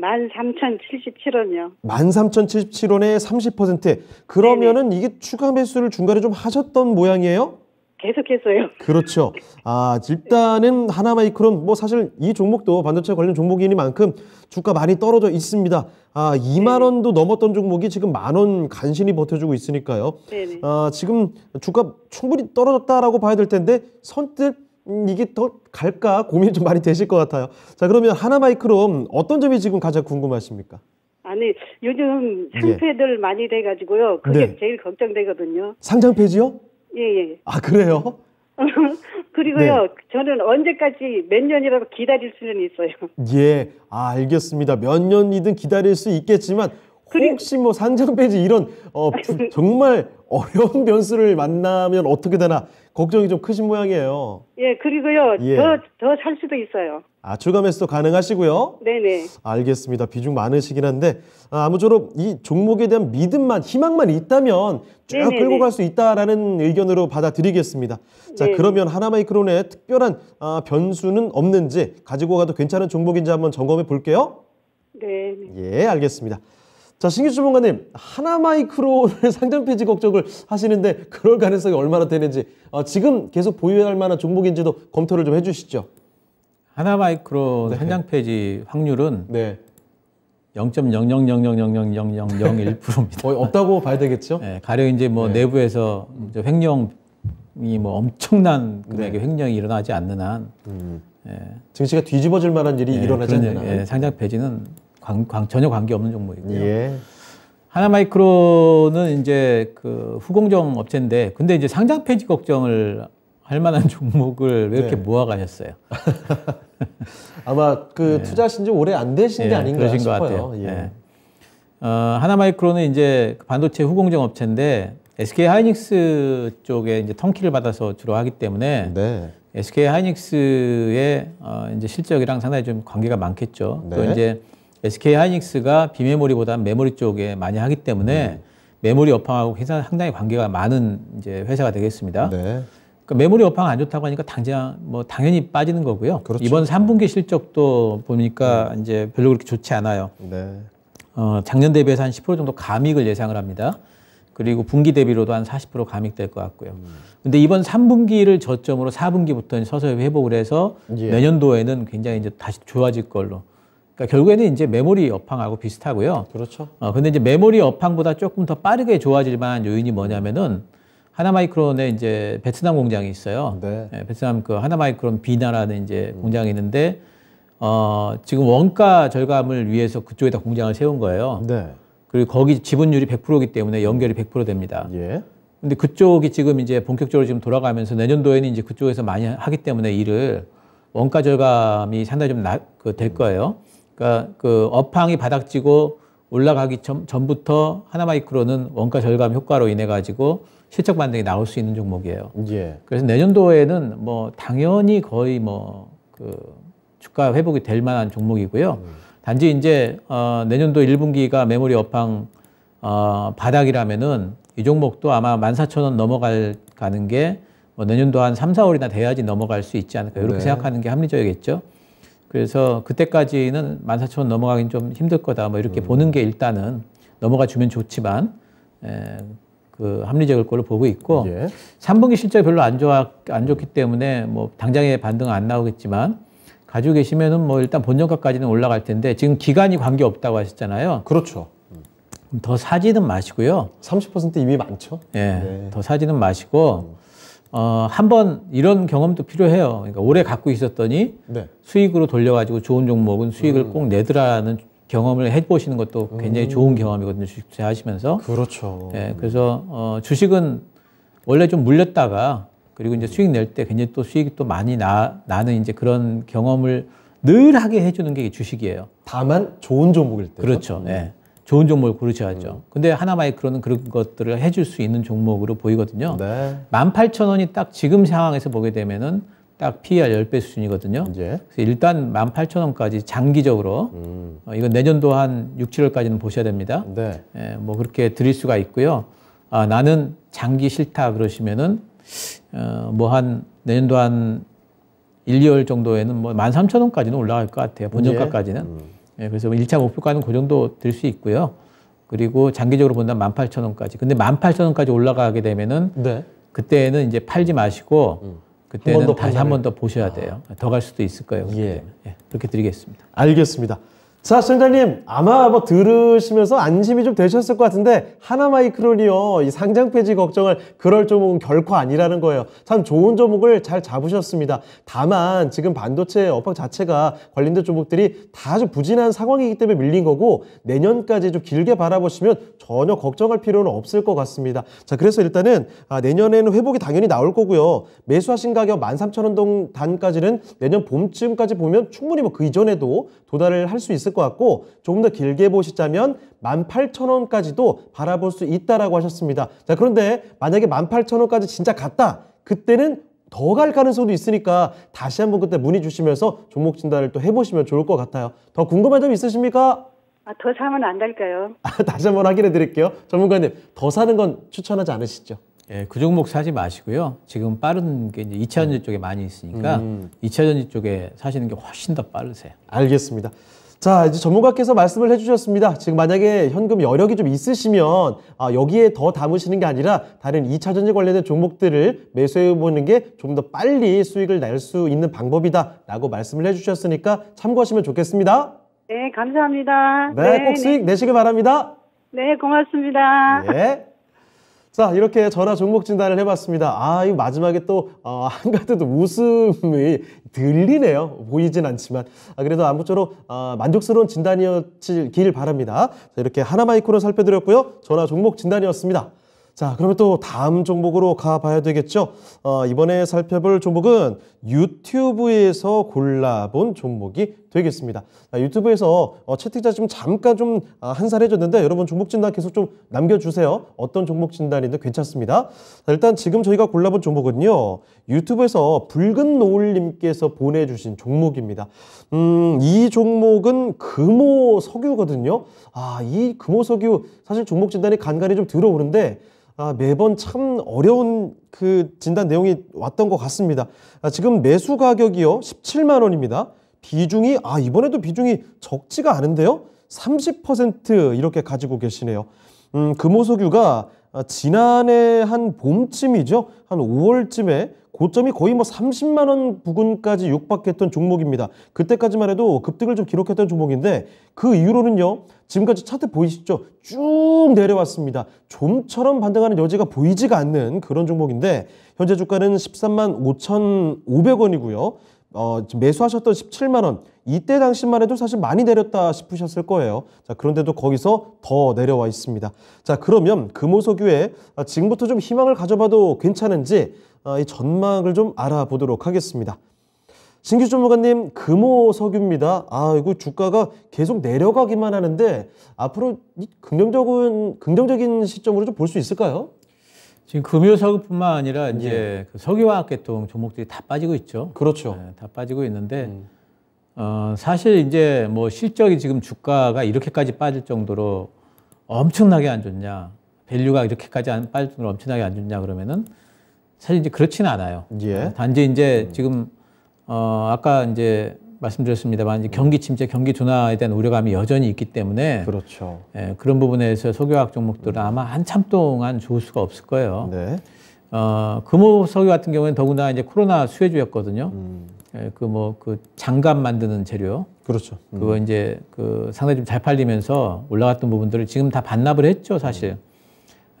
13,077원이요. 13,077원에 30%. 그러면은 네네. 이게 추가 매수를 중간에 좀 하셨던 모양이에요? 계속해서요 [laughs] 그렇죠. 아, 일단은 하나마이크론 뭐 사실 이 종목도 반도체 관련 종목이니만큼 주가 많이 떨어져 있습니다. 아, 2만 원도 넘었던 종목이 지금 만 원 간신히 버텨주고 있으니까요. 네네. 아, 지금 주가 충분히 떨어졌다라고 봐야 될 텐데 선뜻 음, 이게 더 갈까 고민 좀 많이 되실 것 같아요. 자 그러면 하나마이크론 어떤 점이 지금 가장 궁금하십니까? 아니 요즘 상패들 예. 많이 돼가지고요. 그게 네. 제일 걱정되거든요. 상장폐지요 예예. 아 그래요? [laughs] 그리고요, 네. 저는 언제까지 몇 년이라도 기다릴 수는 있어요. 예, 아, 알겠습니다. 몇 년이든 기다릴 수 있겠지만, 그리고... 혹시 뭐 상장 폐지 이런 어, [laughs] 정말 어려운 변수를 만나면 어떻게 되나 걱정이 좀 크신 모양이에요. 예, 그리고요. 예. 더더 살 수도 있어요. 아, 출가 매수도 가능하시고요. 네네. 알겠습니다. 비중 많으시긴 한데 아, 무쪼록이 종목에 대한 믿음만, 희망만 있다면 쭉 네네네. 끌고 갈 수 있다라는 의견으로 받아들이겠습니다. 자, 네네. 그러면 하나마이크론의 특별한 아, 변수는 없는지 가지고 가도 괜찮은 종목인지 한번 점검해 볼게요. 네. 예, 알겠습니다. 자, 신규 주문관님, 하나마이크로를 [laughs] 상장 폐지 걱정을 하시는데 그럴 가능성이 얼마나 되는지 어, 지금 계속 보유할 만한 종목인지도 검토를 좀 해주시죠. 하나마이크로 네. 상장 폐지 확률은 네. 0.000000001%입니다. 거의 어, 없다고 봐야 되겠죠? 네, 가령 이제 뭐 네. 내부에서 이제 횡령이 뭐 엄청난 네. 금액의 횡령이 일어나지 않는 한 음. 예. 증시가 뒤집어질 만한 일이 네, 일어나지 않는 예, 한 상장 폐지는 관, 관, 전혀 관계없는 종목이고요. 예. 하나마이크로는 이제 그 후공정 업체인데 근데 이제 상장 폐지 걱정을 할 만한 [laughs] 종목을 왜 이렇게 네. 모아가셨어요? [laughs] 아마 그 네. 투자하신 지 오래 안 되신 네, 게 예, 아닌가 그러신 싶어요. 것 같아요. 예. 예. 어, 하나마이크로는 이제 그 반도체 후공정 업체인데 SK 하이닉스 쪽에 이제 턴키를 받아서 주로 하기 때문에 SK 네. 하이닉스의 어, 이제 실적이랑 상당히 좀 관계가 많겠죠. 또 네. 이제 SK 하이닉스가 비메모리보다 메모리 쪽에 많이 하기 때문에 음. 메모리 업황하고 회사 상당히 관계가 많은 이제 회사가 되겠습니다. 네. 그러니까 메모리 업황 안 좋다고 하니까 당장 뭐 당연히 빠지는 거고요. 그렇죠. 이번 3분기 실적도 보니까 네. 이제 별로 그렇게 좋지 않아요. 네. 어, 작년 대비해서 한 10% 정도 감익을 예상을 합니다. 그리고 분기 대비로도 한 40% 감익될 것 같고요. 음. 근데 이번 3분기를 저점으로 4분기부터 서서히 회복을 해서 예. 내년도에는 굉장히 이제 다시 좋아질 걸로 그러니까 결국에는 이제 메모리 업황하고 비슷하고요. 그렇죠. 어, 근데 이제 메모리 업황보다 조금 더 빠르게 좋아질 만한 요인이 뭐냐면은 하나마이크론에 이제 베트남 공장이 있어요. 네. 예, 베트남 그 하나마이크론 비나라는 이제 음. 공장이 있는데 어, 지금 원가 절감을 위해서 그쪽에다 공장을 세운 거예요. 네. 그리고 거기 지분율이 100%이기 때문에 연결이 100% 됩니다. 예. 근데 그쪽이 지금 이제 본격적으로 지금 돌아가면서 내년도에는 이제 그쪽에서 많이 하기 때문에 일을 원가 절감이 상당히 좀될 그 거예요. 그러니까 그 업황이 바닥지고 올라가기 전, 부터 하나마이크로는 원가 절감 효과로 인해 가지고 실적 반등이 나올 수 있는 종목이에요. 예. 그래서 내년도에는 뭐 당연히 거의 뭐 그 주가 회복이 될 만한 종목이고요. 음. 단지 이제 어, 내년도 1분기가 메모리 업황 어, 바닥이라면은 이 종목도 아마 14,000원 넘어갈 가는 게 뭐 내년도 한 3, 4월이나 돼야지 넘어갈 수 있지 않을까 이렇게 네. 생각하는 게 합리적이겠죠. 그래서 그때까지는 14,000원 넘어가긴 좀 힘들 거다. 뭐 이렇게 음. 보는 게 일단은 넘어가 주면 좋지만 에, 그 합리적일 걸로 보고 있고 예. 3분기 실적이 별로 안좋았안 좋기 때문에 뭐 당장에 반등 안 나오겠지만 가지고 계시면은 뭐 일단 본전가까지는 올라갈 텐데 지금 기간이 관계 없다고 하셨잖아요. 그렇죠. 더 사지는 마시고요. 30% 이미 많죠. 예. 네. 더 사지는 마시고 음. 어, 한번 이런 경험도 필요해요. 그러니까 오래 갖고 있었더니 네. 수익으로 돌려가지고 좋은 종목은 수익을 음. 꼭 내더라는 경험을 해보시는 것도 굉장히 음. 좋은 경험이거든요. 주식 투자하시면서. 그렇죠. 예, 그래서 어, 주식은 원래 좀 물렸다가 그리고 이제 수익 낼 때 굉장히 또 수익이 또 많이 나, 나는 이제 그런 경험을 늘 하게 해주는 게 주식이에요. 다만 좋은 종목일 때. 그렇죠. 예. 음. 예. 좋은 종목을 고르셔야죠. 음. 근데 하나마이크로는 그런 것들을 해줄 수 있는 종목으로 보이거든요. 네. 18,000원이 딱 지금 상황에서 보게 되면은 딱 PER 10배 수준이거든요. 예. 그래서 일단 18,000원까지 장기적으로 음. 어, 이건 내년도 한 6, 7월까지는 보셔야 됩니다. 네. 예, 뭐 그렇게 드릴 수가 있고요. 아, 나는 장기 싫다 그러시면은 어, 뭐 한 내년도 한 1, 2월 정도에는 뭐 13,000원까지는 올라갈 것 같아요. 본전가까지는. 예. 음. 예, 그래서 1차 목표가는 그 정도 들 수 있고요. 그리고 장기적으로 본다면 18,000원까지. 근데 18,000원까지 올라가게 되면은 네. 그때는 이제 팔지 마시고 음. 그때는 한 다시 한 번 더 보셔야 돼요. 아. 더갈 수도 있을 거예요. 예. 예. 그렇게 드리겠습니다. 알겠습니다. 자, 시청자님, 아마 뭐 들으시면서 안심이 좀 되셨을 것 같은데, 하나마이크론이요, 이 상장 폐지 걱정을 그럴 종목은 결코 아니라는 거예요. 참 좋은 종목을 잘 잡으셨습니다. 다만, 지금 반도체 업황 자체가 관련된 종목들이 다 아주 부진한 상황이기 때문에 밀린 거고, 내년까지 좀 길게 바라보시면 전혀 걱정할 필요는 없을 것 같습니다. 자, 그래서 일단은, 아, 내년에는 회복이 당연히 나올 거고요. 매수하신 가격 13,000원 단까지는 내년 봄쯤까지 보면 충분히 뭐 그 이전에도 도달을 할 수 있을 있을 것 같고 조금 더 길게 보시자면 18,000원까지도 바라볼 수 있다라고 하셨습니다. 자, 그런데 만약에 18,000원까지 진짜 갔다. 그때는 더 갈 가능성도 있으니까 다시 한번 그때 문의 주시면서 종목 진단을 또 해보시면 좋을 것 같아요. 더 궁금한 점 있으십니까? 아, 더 사면 안될까요 [laughs] 아, 다시 한번 확인해 드릴게요. 전문가님, 더 사는 건 추천하지 않으시죠? 예, 그 종목 사지 마시고요. 지금 빠른 게 이제 2차 전지 쪽에 많이 있으니까 음. 2차 전지 쪽에 사시는 게 훨씬 더 빠르세요. 알겠습니다. 자, 이제 전문가께서 말씀을 해주셨습니다. 지금 만약에 현금 여력이 좀 있으시면 아, 여기에 더 담으시는 게 아니라 다른 2차 전지 관련된 종목들을 매수해보는 게 좀 더 빨리 수익을 낼 수 있는 방법이다라고 말씀을 해주셨으니까 참고하시면 좋겠습니다. 네, 감사합니다. 네, 네꼭 네, 수익 네. 내시길 바랍니다. 네, 고맙습니다. 네. 자 이렇게 전화 종목 진단을 해봤습니다. 아이 마지막에 또 어, [laughs] 한가득 웃음이 들리네요. 보이진 않지만 아, 그래도 아무쪼록 어, 만족스러운 진단이었길 바랍니다. 자, 이렇게 하나마이크로 살펴드렸고요. 전화 종목 진단이었습니다. 자 그러면 또 다음 종목으로 가봐야 되겠죠. 어, 이번에 살펴볼 종목은 유튜브에서 골라본 종목이 되겠습니다. 유튜브에서 어, 채택자 지금 잠깐 좀한살해줬는데 아, 여러분 종목 진단 계속 좀 남겨주세요. 어떤 종목 진단인데 괜찮습니다. 일단 지금 저희가 골라본 종목은요. 유튜브에서 붉은 노을님께서 보내주신 종목입니다. 음, 이 종목은 금호석유거든요. 아, 이 금호석유 사실 종목 진단이 간간히 좀 들어오는데 아, 매번 참 어려운 그 진단 내용이 왔던 것 같습니다. 아, 지금 매수 가격이요 17만 원입니다. 비중이 아 이번에도 비중이 적지가 않은데요. 30% 이렇게 가지고 계시네요. 음, 금호석유가 그 아, 지난해 한 봄쯤이죠. 한 5월쯤에 고점이 거의 뭐 30만 원 부근까지 육박했던 종목입니다. 그때까지만 해도 급등을 좀 기록했던 종목인데 그 이후로는요. 지금까지 차트 보이시죠? 쭉 내려왔습니다. 좀처럼 반등하는 여지가 보이지가 않는 그런 종목인데 현재 주가는 13만 5,500원이고요. 어, 매수하셨던 17만 원 이때 당시만 해도 사실 많이 내렸다 싶으셨을 거예요. 자 그런데도 거기서 더 내려와 있습니다. 자 그러면 금호석유에 그 아, 지금부터 좀 희망을 가져봐도 괜찮은지 어, 이 전망을 좀 알아보도록 하겠습니다. 신규 주무관님 금호석유입니다. 그 아 이거 주가가 계속 내려가기만 하는데 앞으로 긍정적인 긍정적인 시점으로 좀 볼 수 있을까요? 지금 금요 사고뿐만 아니라 네. 이제 예. 그 석유화학계통 종목들이 다 빠지고 있죠. 그렇죠. 네, 다 빠지고 있는데 음. 어, 사실 이제 뭐 실적이 지금 주가가 이렇게까지 빠질 정도로 엄청나게 안 좋냐, 밸류가 이렇게까지 안 빠질 정도로 엄청나게 안 좋냐 그러면은 사실 이제 그렇지는 않아요. 예. 어, 단지 이제 음. 지금 어, 아까 이제 말씀드렸습니다만 이제 경기 침체, 경기 둔화에 대한 우려감이 여전히 있기 때문에 그렇죠. 예, 그런 부분에서 석유화학 종목들은 아마 한참 동안 좋을 수가 없을 거예요. 네. 어, 금호 석유 같은 경우에는 더구나 이제 코로나 수혜주였거든요. 음. 예, 그뭐그 뭐그 장갑 만드는 재료. 그렇죠. 음. 그거 이제 그 상당히 좀 잘 팔리면서 올라갔던 부분들을 지금 다 반납을 했죠, 사실. 음.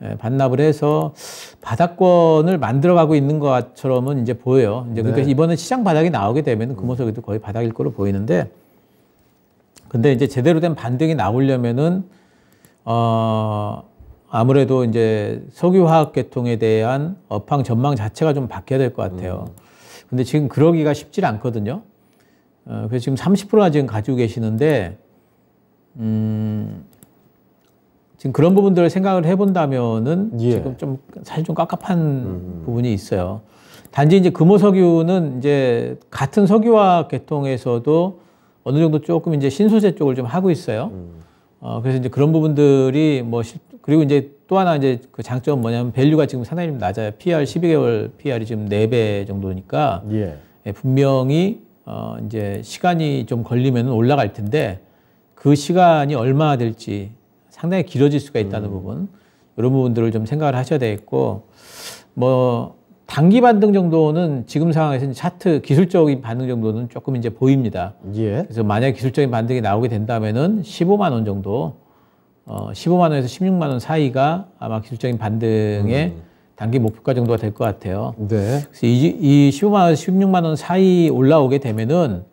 예, 반납을 해서 바닥권을 만들어가고 있는 것처럼은 이제 보여요. 이제 그러니까 네. 이번에 시장 바닥이 나오게 되면 금호석이도 그 음. 거의 바닥일 거로 보이는데, 근데 이제 제대로 된 반등이 나오려면은 어 아무래도 이제 석유화학 계통에 대한 업황 전망 자체가 좀 바뀌어야 될 것 같아요. 음. 근데 지금 그러기가 쉽지 않거든요. 어, 그래서 지금 30%나 지금 가지고 계시는데, 음, 지금 그런 부분들을 생각을 해본다면은 예. 지금 좀 사실 좀 깝깝한 음. 부분이 있어요. 단지 이제 금호 석유는 이제 같은 석유화 계통에서도 어느 정도 조금 이제 신소재 쪽을 좀 하고 있어요. 음. 어, 그래서 이제 그런 부분들이 뭐 시, 그리고 이제 또 하나 이제 그 장점은 뭐냐면 밸류가 지금 상당히 좀 낮아요. PR 12개월 PR이 지금 4배 정도니까 예. 예, 분명히 어, 이제 시간이 좀 걸리면 올라갈 텐데 그 시간이 얼마 될지 상당히 길어질 수가 있다는 음. 부분 이런 부분들을 좀 생각을 하셔야 되겠고 뭐 단기 반등 정도는 지금 상황에서는 차트 기술적인 반등 정도는 조금 이제 보입니다. 예. 그래서 만약 기술적인 반등이 나오게 된다면은 15만 원 정도, 어 15만 원에서 16만 원 사이가 아마 기술적인 반등의 음. 단기 목표가 정도가 될 것 같아요. 네. 그래서 이, 이 15만 원, 16만 원 사이 올라오게 되면은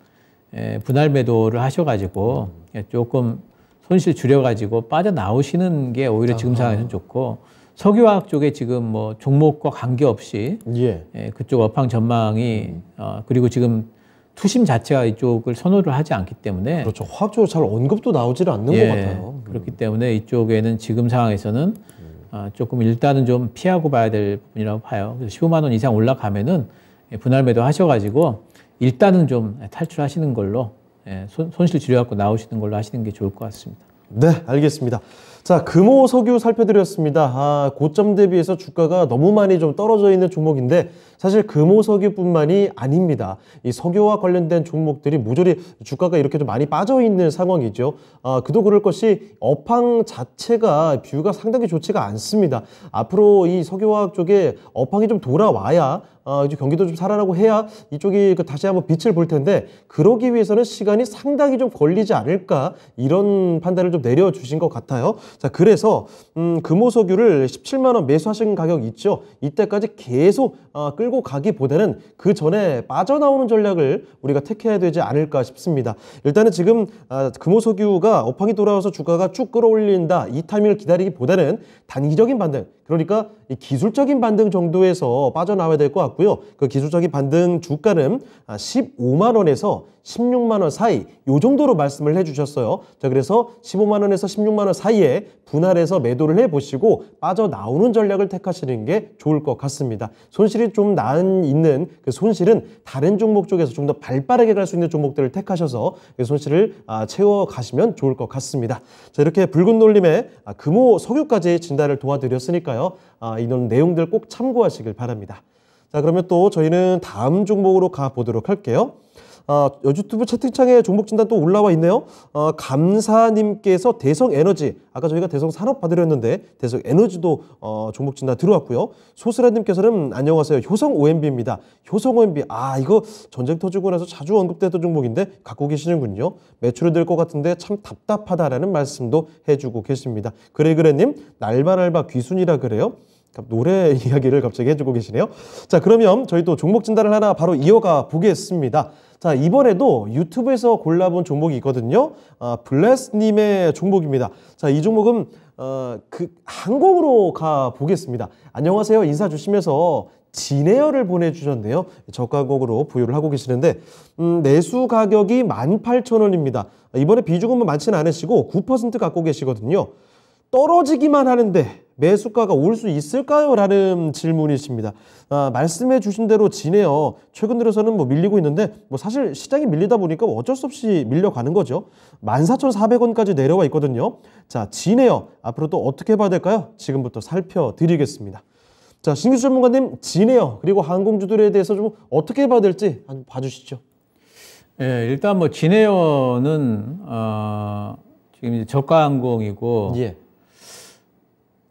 에, 예, 분할 매도를 하셔가지고 음. 예, 조금 손실 줄여가지고 빠져나오시는 게 오히려 지금 상황에서는 좋고 석유화학 쪽에 지금 뭐 종목과 관계없이 예. 예 그쪽 업황 전망이 음. 어, 그리고 지금 투심 자체가 이쪽을 선호를 하지 않기 때문에 그렇죠. 화학적으로 잘 언급도 나오질 않는 예, 것 같아요. 음. 그렇기 때문에 이쪽에는 지금 상황에서는 음. 어, 조금 일단은 좀 피하고 봐야 될 부분이라고 봐요. 그래서 15만 원 이상 올라가면은 예, 분할 매도 하셔가지고 일단은 좀 탈출하시는 걸로 예, 손실 줄여갖고 나오시는 걸로 하시는 게 좋을 것 같습니다. 네, 알겠습니다. 자, 금호 석유 살펴드렸습니다. 아, 고점 대비해서 주가가 너무 많이 좀 떨어져 있는 종목인데 사실 금호 석유뿐만이 아닙니다. 이 석유와 관련된 종목들이 모조리 주가가 이렇게 좀 많이 빠져 있는 상황이죠. 아, 그도 그럴 것이 업황 자체가 뷰가 상당히 좋지가 않습니다. 앞으로 이 석유화학 쪽에 업황이 좀 돌아와야 아, 이제 경기도 좀 살아나고 해야 이쪽이 그 다시 한번 빛을 볼 텐데 그러기 위해서는 시간이 상당히 좀 걸리지 않을까 이런 판단을 좀 내려주신 것 같아요. 자 그래서 음, 금호석유를 그 17만 원 매수하신 가격 있죠. 이때까지 계속 아, 끌고 가기보다는 그 전에 빠져나오는 전략을 우리가 택해야 되지 않을까 싶습니다. 일단은 지금 아, 금호석유가 그 업황이 돌아와서 주가가 쭉 끌어올린다 이 타이밍을 기다리기보다는 단기적인 반등 그러니까 이 기술적인 반등 정도에서 빠져나와야 될 것 같고요. 그 기술적인 반등 주가는 15만 아, 원에서 16만 원 사이 요 정도로 말씀을 해주셨어요. 자 그래서 15만 원에서 16만 원 사이에 분할해서 매도를 해보시고 빠져나오는 전략을 택하시는 게 좋을 것 같습니다. 손실이 좀 난 있는 그 손실은 다른 종목 쪽에서 좀 더 발빠르게 갈 수 있는 종목들을 택하셔서 그 손실을 아, 채워가시면 좋을 것 같습니다. 자 이렇게 붉은 놀림의 아, 금호 석유까지 진단을 도와드렸으니까요. 아, 이런 내용들 꼭 참고하시길 바랍니다. 자 그러면 또 저희는 다음 종목으로 가보도록 할게요. 아, 유튜브 채팅창에 종목 진단 또 올라와 있네요. 아, 감사님께서 대성 에너지 아까 저희가 대성 산업 받으려는데 대성 에너지도 어, 종목 진단 들어왔고요. 소스라님께서는 안녕하세요. 효성 OMB입니다. 효성 OMB 아 이거 전쟁 터지고 나서 자주 언급됐던 종목인데 갖고 계시는군요. 매출이 될 것 같은데 참 답답하다라는 말씀도 해주고 계십니다. 그래그래님 날바날바 귀순이라 그래요. 노래 [laughs] 이야기를 갑자기 해주고 계시네요. 자, 그러면 저희 또 종목 진단을 하나 바로 이어가 보겠습니다. 자, 이번에도 유튜브에서 골라본 종목이 있거든요. 아, 블레스님의 종목입니다. 자, 이 종목은 어, 그 항공으로 가 보겠습니다. 안녕하세요. 인사 주시면서 진에어를 보내주셨네요. 저가격으로 보유를 하고 계시는데 음, 내수 가격이 18,000원입니다. 이번에 비중은 뭐 많지는 않으시고 9% 갖고 계시거든요. 떨어지기만 하는데 매수가가 올 수 있을까요? 라는 질문이십니다. 아, 말씀해 주신 대로 지네요. 최근 들어서는 뭐 밀리고 있는데 뭐 사실 시장이 밀리다 보니까 뭐 어쩔 수 없이 밀려가는 거죠. 14,400원까지 내려와 있거든요. 자, 지네요. 앞으로 또 어떻게 봐야 될까요? 지금부터 살펴드리겠습니다. 자, 신규 전문가님 지네요. 그리고 항공주들에 대해서 좀 어떻게 봐야 될지 한번 봐주시죠. 예, 일단 뭐 지네요는 어, 지금 이제 저가 항공이고 예.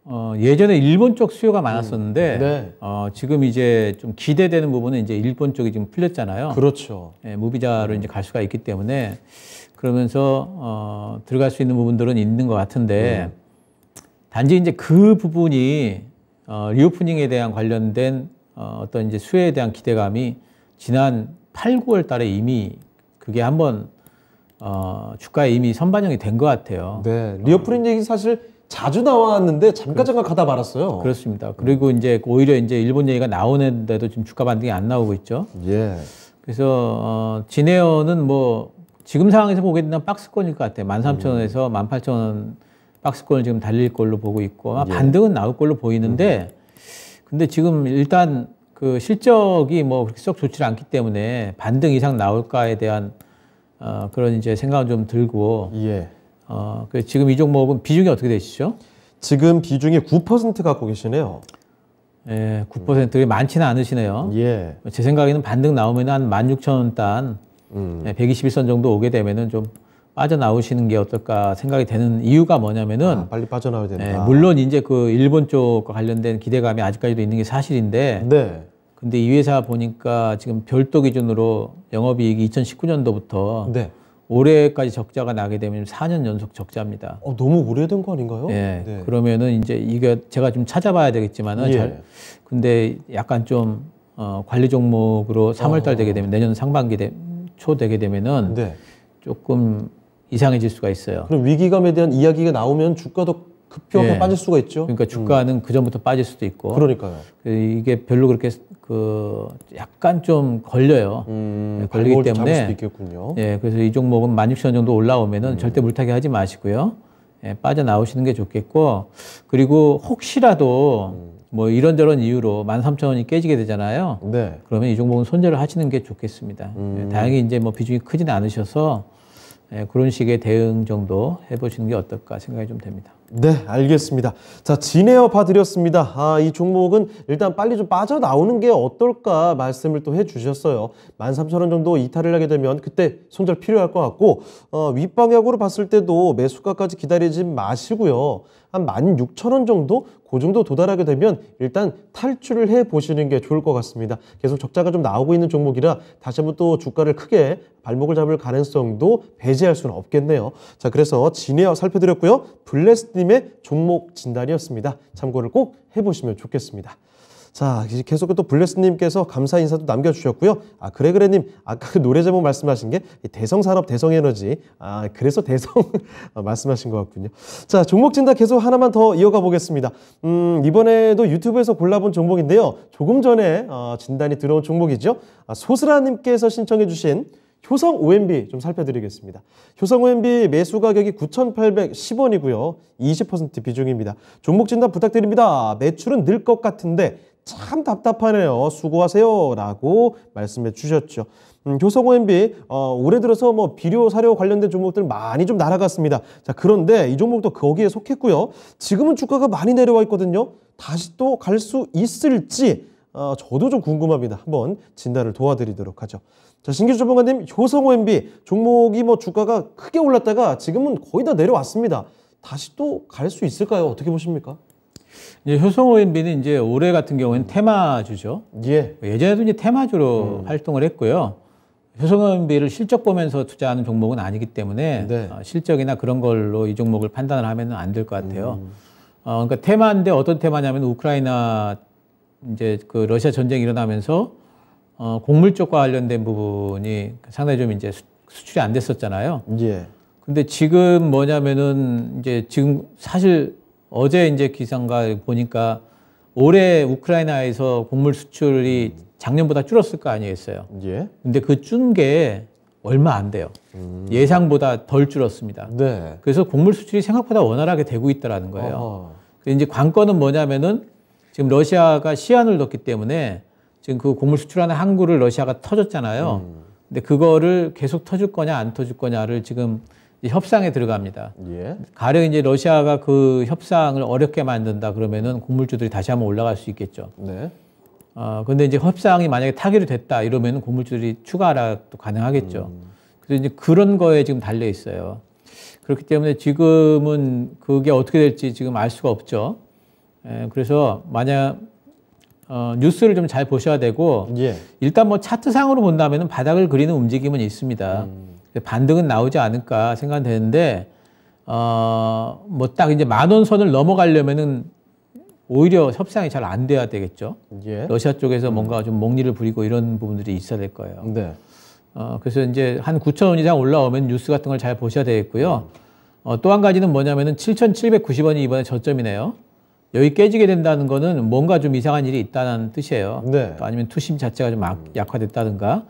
어, 예전에 일본 쪽 수요가 음, 많았었는데 음, 네. 어, 지금 이제 좀 기대되는 부분은 이제 일본 쪽이 지금 풀렸잖아요. 그렇죠. 예, 무비자로 음. 이제 갈 수가 있기 때문에 그러면서 어, 들어갈 수 있는 부분들은 있는 것 같은데 음. 단지 이제 그 부분이 어, 리오프닝에 대한 관련된 어, 어떤 이제 수혜에 대한 기대감이 지난 8, 9월 달에 이미 그게 한번 어, 주가에 이미 선반영이 된 것 같아요. 네. 리오프닝 어. 얘기 사실 자주 나왔는데 잠깐 잠깐 가다 말았어요. 그렇습니다. 그리고 이제 오히려 이제 일본 얘기가 나오는데도 지금 주가 반등이 안 나오고 있죠. 예. 그래서 어, 진에어는 뭐 지금 상황에서 보게 되면 박스권일 것 같아요. 만 삼천 원에서 음. 만 팔천 원 박스권을 지금 달릴 걸로 보고 있고 아마 예. 반등은 나올 걸로 보이는데 음. 근데 지금 일단 그 실적이 뭐 그렇게 썩 좋지 않기 때문에 반등 이상 나올까에 대한 어, 그런 이제 생각은 좀 들고 예. 어, 그 지금 이 종목은 비중이 어떻게 되시죠? 지금 비중이 9% 갖고 계시네요. 예, 9%가 많지는 않으시네요. 예. 제 생각에는 반등 나오면 한 16,000단, 음. 121선 예, 정도 오게 되면은 좀 빠져나오시는 게 어떨까 생각이 되는 이유가 뭐냐면은 아, 빨리 빠져나와야 된다. 예, 물론 이제 그 일본 쪽과 관련된 기대감이 아직까지도 있는 게 사실인데 네. 근데 이 회사 보니까 지금 별도 기준으로 영업이익이 2019년도부터 네. 올해까지 적자가 나게 되면 4년 연속 적자입니다. 어, 너무 오래된 거 아닌가요? 예. 네. 그러면은 이제 이게 제가 좀 찾아봐야 되겠지만은 예. 잘 근데 약간 좀 어, 관리 종목으로 3월달 어. 되게 아. 되면 내년 상반기 되, 초 되게 되면은 네. 조금 이상해질 수가 있어요. 그럼 위기감에 대한 이야기가 나오면 주가도 급격하게 예. 빠질 수가 있죠. 그러니까 주가는 음. 그 전부터 빠질 수도 있고. 그러니까요. 그 이게 별로 그렇게 그 약간 좀 걸려요. 음, 네, 걸리기 때문에 예, 그래서 이 종목은 만 육천 원 정도 올라오면은 음. 절대 물타기 하지 마시고요. 예, 빠져 나오시는 게 좋겠고 그리고 혹시라도 음. 뭐 이런저런 이유로 만 삼천 원이 깨지게 되잖아요. 네. 그러면 이 종목은 손절을 하시는 게 좋겠습니다. 예, 음. 다행히 이제 뭐 비중이 크진 않으셔서 예, 그런 식의 대응 정도 해보시는 게 어떨까 생각이 좀 됩니다. 네, 알겠습니다. 자, 진에어 봐드렸습니다. 아, 이 종목은 일단 빨리 좀 빠져나오는 게 어떨까 말씀을 또 해주셨어요. 만 삼천 원 정도 이탈을 하게 되면 그때 손절 필요할 것 같고, 어, 윗방향으로 봤을 때도 매수가까지 기다리지 마시고요. 한 만 육천 원 정도 그 정도 도달하게 되면 일단 탈출을 해 보시는 게 좋을 것 같습니다. 계속 적자가 좀 나오고 있는 종목이라 다시 한번 또 주가를 크게 발목을 잡을 가능성도 배제할 수는 없겠네요. 자, 그래서 진에어 살펴드렸고요. 블레스님의 종목 진단이었습니다. 참고를 꼭 해보시면 좋겠습니다. 자, 계속 또 블레스님께서 감사 인사도 남겨주셨고요. 아, 그래그래님, 아까 그 노래 제목 말씀하신 게 대성산업, 대성에너지. 아, 그래서 [laughs] 대성 말씀하신 것 같군요. 자, 종목 진단 계속 하나만 더 이어가 보겠습니다. 음, 이번에도 유튜브에서 골라본 종목인데요. 조금 전에 어, 진단이 들어온 종목이죠. 아, 소스라님께서 신청해주신 효성 OMB 좀 살펴드리겠습니다. 효성 OMB 매수 가격이 9,810원이고요. 20% 비중입니다. 종목 진단 부탁드립니다. 매출은 늘 것 같은데 참 답답하네요. 수고하세요. 라고 말씀해 주셨죠. 음, 교성 OMB, 어, 올해 들어서 뭐 비료, 사료 관련된 종목들 많이 좀 날아갔습니다. 자, 그런데 이 종목도 거기에 속했고요. 지금은 주가가 많이 내려와 있거든요. 다시 또 갈 수 있을지, 어, 저도 좀 궁금합니다. 한번 진단을 도와드리도록 하죠. 자, 신규조 전문가님, 효성 OMB, 종목이 뭐 주가가 크게 올랐다가 지금은 거의 다 내려왔습니다. 다시 또 갈 수 있을까요? 어떻게 보십니까? 이제 효성호 MB는 이제 올해 같은 경우에는 테마주죠. 예. 예전에도 이제 테마주로 음. 활동을 했고요. 효성호 MB를 실적 보면서 투자하는 종목은 아니기 때문에 네. 어, 실적이나 그런 걸로 이 종목을 판단을 하면 안 될 것 같아요. 음. 어, 그러니까 테마인데 어떤 테마냐면 우크라이나 이제 그 러시아 전쟁이 일어나면서 어, 곡물 쪽과 관련된 부분이 상당히 좀 이제 수, 출이안 됐었잖아요. 예. 근데 지금 뭐냐면은 이제 지금 사실 어제 이제 기상가 보니까 올해 우크라이나에서 곡물 수출이 작년보다 줄었을 거 아니겠어요. 예. 근데 그 준 게 얼마 안 돼요. 음. 예상보다 덜 줄었습니다. 네. 그래서 곡물 수출이 생각보다 원활하게 되고 있다라는 거예요. 어허. 이제 관건은 뭐냐면은 지금 러시아가 시한을 뒀기 때문에 지금 그 곡물 수출하는 항구를 러시아가 터졌잖아요. 음. 근데 그거를 계속 터줄 거냐 안 터줄 거냐를 지금 협상에 들어갑니다. 예. 가령 이제 러시아가 그 협상을 어렵게 만든다 그러면은 곡물주들이 다시 한번 올라갈 수 있겠죠. 네. 어, 근데 이제 협상이 만약에 타결이 됐다 이러면은 곡물주들이 추가 하락도 가능하겠죠. 음. 그래서 이제 그런 거에 지금 달려 있어요. 그렇기 때문에 지금은 그게 어떻게 될지 지금 알 수가 없죠. 에, 예, 그래서 만약 어, 뉴스를 좀 잘 보셔야 되고 예. 일단 뭐 차트상으로 본다면은 바닥을 그리는 움직임은 있습니다. 음. 반등은 나오지 않을까 생각되는데 어, 뭐 딱 이제 만 원 선을 넘어가려면은 오히려 협상이 잘 안 돼야 되겠죠. 예. 러시아 쪽에서 음. 뭔가 좀 몽리를 부리고 이런 부분들이 있어야 될 거예요. 네. 어, 그래서 이제 한 9천 원 이상 올라오면 뉴스 같은 걸 잘 보셔야 되겠고요. 음. 어, 또 한 가지는 뭐냐면은 7,790원이 이번에 저점이네요. 여기 깨지게 된다는 거는 뭔가 좀 이상한 일이 있다는 뜻이에요. 네. 아니면 투심 자체가 좀 악, 약화됐다든가.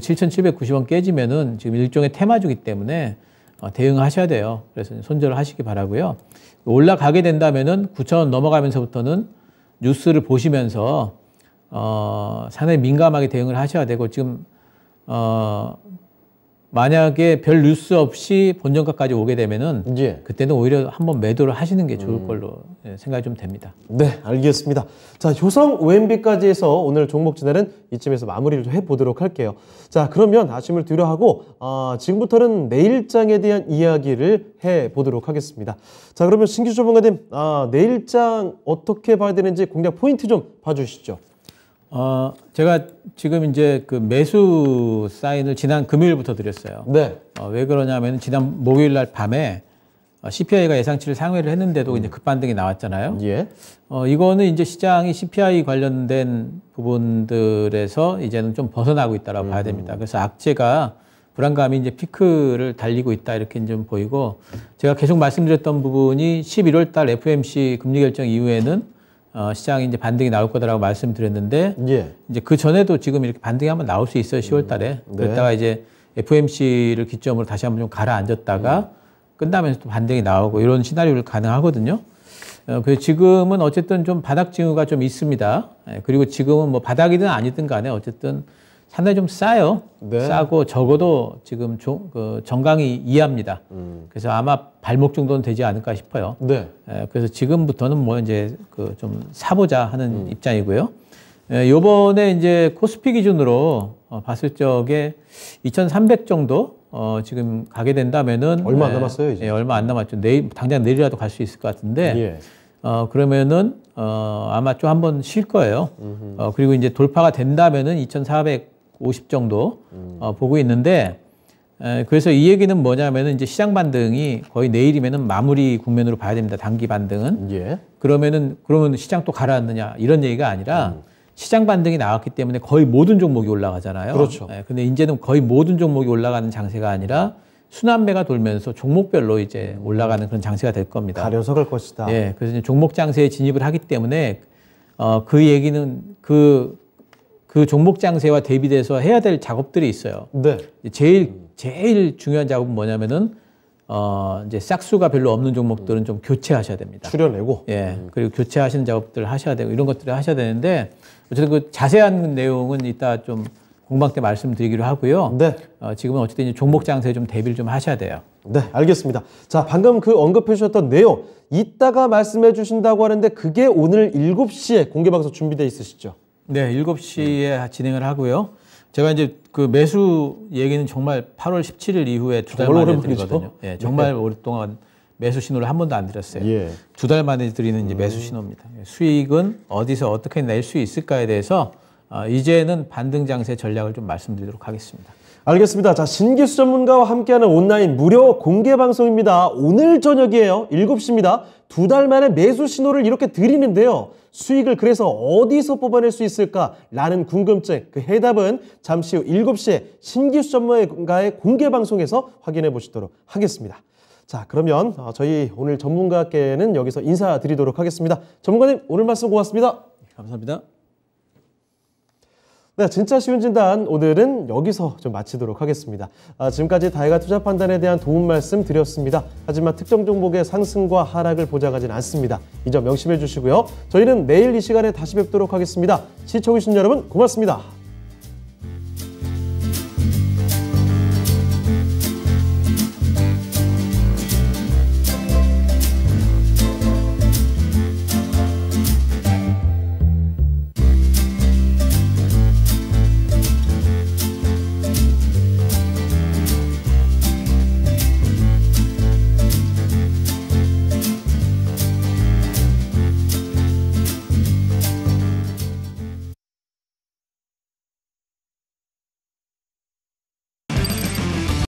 7,790원 깨지면은 지금 일종의 테마주기 때문에 어, 대응하셔야 돼요. 그래서 손절을 하시기 바라고요. 올라가게 된다면은 9,000원 넘어가면서부터는 뉴스를 보시면서 어, 상당히 민감하게 대응을 하셔야 되고 지금 어, 만약에 별 뉴스 없이 본전가까지 오게 되면은 예. 그때는 오히려 한번 매도를 하시는 게 좋을 음. 걸로 예, 생각이 좀 됩니다. 네, 알겠습니다. 자, 효성 OMB까지 해서 오늘 종목 진행은 이쯤에서 마무리를 해 보도록 할게요. 자, 그러면 아침을 뒤로하고 아, 지금부터는 내일장에 대한 이야기를 해 보도록 하겠습니다. 자, 그러면 신규 조문가님 아, 내일장 어떻게 봐야 되는지 공략 포인트 좀 봐주시죠. 어, 제가 지금 이제 그 매수 사인을 지난 금요일부터 드렸어요. 네. 어, 왜 그러냐면 지난 목요일 날 밤에 어, CPI가 예상치를 상회를 했는데도 음. 이제 급반등이 나왔잖아요. 예. 어, 이거는 이제 시장이 CPI 관련된 부분들에서 이제는 좀 벗어나고 있다라고 음. 봐야 됩니다. 그래서 악재가 불안감이 이제 피크를 달리고 있다 이렇게 좀 보이고 제가 계속 말씀드렸던 부분이 11월 달 FMC 금리 결정 이후에는 어, 시장이 이제 반등이 나올 거다라고 말씀드렸는데 예. 이제 그 전에도 지금 이렇게 반등이 한번 나올 수 있어요. 10월 음, 달에. 음, 네. 그랬다가 이제 FMC를 기점으로 다시 한번 좀 가라앉았다가 음. 끝나면서 또 반등이 나오고 이런 시나리오를 가능하거든요. 어, 그래서 지금은 어쨌든 좀 바닥 징후가 좀 있습니다. 예, 그리고 지금은 뭐 바닥이든 아니든 간에 어쨌든 상당히 좀 싸요. 네. 싸고 적어도 지금 조, 그 정강이 이합니다 음. 그래서 아마 발목 정도는 되지 않을까 싶어요. 네. 에, 예, 그래서 지금부터는 뭐 이제 그 좀 사보자 하는 음. 입장이고요. 예, 요번에 이제 코스피 기준으로 어, 봤을 적에 2,300 정도 어, 지금 가게 된다면은 얼마 안 예, 남았어요 이제. 예, 얼마 안 남았죠. 내일 당장 내일이라도 갈 수 있을 것 같은데. 예. 어, 그러면은 어, 아마 좀 한번 쉴 거예요. 어, 그리고 이제 돌파가 된다면은 2,400 50 정도 음. 어, 보고 있는데 에, 그래서 이 얘기는 뭐냐면은 이제 시장 반등이 거의 내일이면은 마무리 국면으로 봐야 됩니다. 단기 반등은 예. 그러면은 그러면 시장 또 가라앉느냐 이런 얘기가 아니라 음. 시장 반등이 나왔기 때문에 거의 모든 종목이 올라가잖아요. 그렇죠. 예, 근데 이제는 거의 모든 종목이 올라가는 장세가 아니라 순환매가 돌면서 종목별로 이제 올라가는 그런 장세가 될 겁니다. 가려서 갈 것이다. 예, 그래서 이제 종목 장세에 진입을 하기 때문에 어, 그 얘기는 그그 종목 장세와 대비돼서 해야 될 작업들이 있어요. 네. 제일 제일 중요한 작업은 뭐냐면은 어 이제 싹수가 별로 없는 종목들은 좀 교체하셔야 됩니다. 추려내고. 예. 그리고 교체하시는 작업들 을 하셔야 되고 이런 것들을 하셔야 되는데 어쨌든 그 자세한 내용은 이따 좀 공방 때 말씀드리기로 하고요. 네. 어, 지금은 어쨌든 이제 종목 장세에 좀 대비를 좀 하셔야 돼요. 네, 알겠습니다. 자, 방금 그 언급해 주셨던 내용 이따가 말씀해 주신다고 하는데 그게 오늘 7시에 공개 방송 준비되어 있으시죠? 네, 7시에 네. 진행을 하고요. 제가 이제 그 매수 얘기는 정말 8월 17일 이후에 두 달 만에 드리거든요. 예, 네, 정말 네. 오랫동안 매수 신호를 한 번도 안 드렸어요. 예. 두달 만에 드리는 이제 매수 음. 신호입니다. 예, 수익은 어디서 어떻게 낼 수 있을까에 대해서 아, 이제는 반등 장세 전략을 좀 말씀드리도록 하겠습니다. 알겠습니다. 자, 신기수 전문가와 함께하는 온라인 무료 공개 방송입니다. 오늘 저녁이에요. 7시입니다. 두달 만에 매수 신호를 이렇게 드리는데요. 수익을 그래서 어디서 뽑아낼 수 있을까라는 궁금증 그 해답은 잠시 후 7시에 신기수 전문가의 공개 방송에서 확인해 보시도록 하겠습니다. 자 그러면 어, 저희 오늘 전문가께는 여기서 인사드리도록 하겠습니다. 전문가님 오늘 말씀 고맙습니다. 네, 감사합니다. 네, 진짜 쉬운 진단 오늘은 여기서 좀 마치도록 하겠습니다. 아, 지금까지 다이가 투자 판단에 대한 도움 말씀 드렸습니다. 하지만 특정 종목의 상승과 하락을 보장하진 않습니다. 이 점 명심해 주시고요. 저희는 내일 이 시간에 다시 뵙도록 하겠습니다. 시청해주신 여러분 고맙습니다.